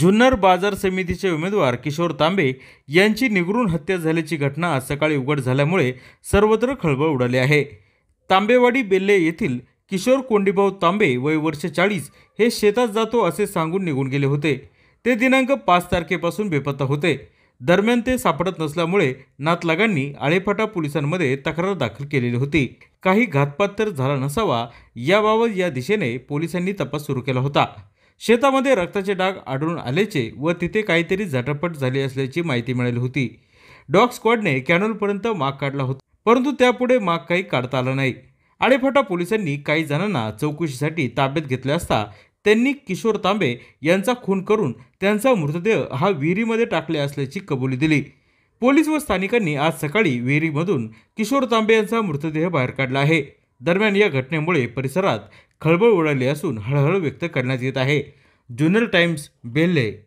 जुन्नर बाजार समितीचे उमेदवार किशोर तांबे यांची निगरून हत्या झाल्याची घटना आज सकाळी उघड झाल्यामुळे सर्वत्र खळबळ उडाली आहे तांबेवाडी बेल्ले येथील किशोर कोंडीभाऊ तांबे वय वर्ष चाळीस हे शेतात जातो असे सांगून निघून गेले होते ते दिनांक पाच तारखेपासून बेपत्ता होते दरम्यान ते सापडत नसल्यामुळे नातलागांनी आळेफाटा पोलिसांमध्ये तक्रार दाखल केलेली होती काही घातपात तर झाला नसावा याबाबत या दिशेने पोलिसांनी तपास सुरू केला होता शेतामध्ये रक्ताचे डाग आढळून आल्याचे व तिथे काहीतरी झटापट झाली असल्याची माहिती मिळाली होती डॉग स्क्वॉडने कॅनलपर्यंत माग काढला होता परंतु त्यापुढे माग काही काढता आला नाही आडेफाटा पोलिसांनी काही जणांना चौकशीसाठी ताब्यात घेतले असता त्यांनी किशोर तांबे यांचा खून करून त्यांचा मृतदेह हा विहिरीमध्ये टाकले असल्याची कबुली दिली पोलीस व स्थानिकांनी आज सकाळी विहिरीमधून किशोर तांबे यांचा मृतदेह बाहेर काढला आहे दरम्यान या घटनेमुळे परिसरात खळबळ उडाली असून हळहळ व्यक्त करण्यात येत आहे जुनल टाइम्स बेल्हे